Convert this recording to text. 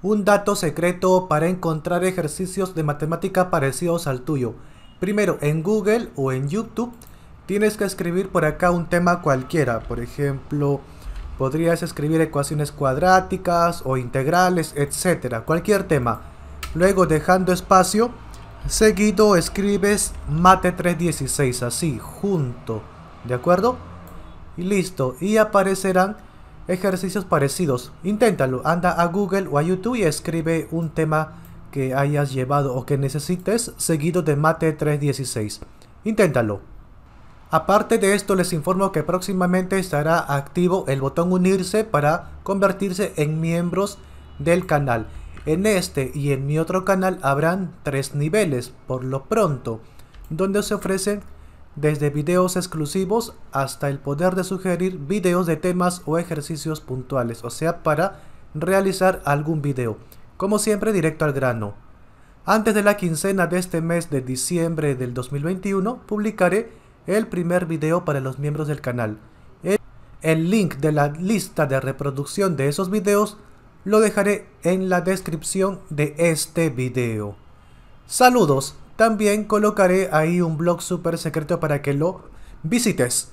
Un dato secreto para encontrar ejercicios de matemática parecidos al tuyo. Primero, en Google o en YouTube tienes que escribir por acá un tema cualquiera. Por ejemplo, podrías escribir ecuaciones cuadráticas o integrales, etcétera. Cualquier tema. Luego, dejando espacio, seguido escribes mate 316, así, junto. ¿De acuerdo? Y listo. Y aparecerán ejercicios parecidos. Inténtalo, anda a Google o a YouTube y escribe un tema que hayas llevado o que necesites seguido de Mate 316. Inténtalo. Aparte de esto, les informo que próximamente estará activo el botón unirse para convertirse en miembros del canal. En este y en mi otro canal habrán tres niveles, por lo pronto, donde se ofrecen desde videos exclusivos hasta el poder de sugerir videos de temas o ejercicios puntuales, o sea, para realizar algún video. Como siempre, directo al grano. Antes de la quincena de este mes de diciembre del 2021, publicaré el primer video para los miembros del canal. El link de la lista de reproducción de esos videos lo dejaré en la descripción de este video. Saludos. También colocaré ahí un blog súper secreto para que lo visites.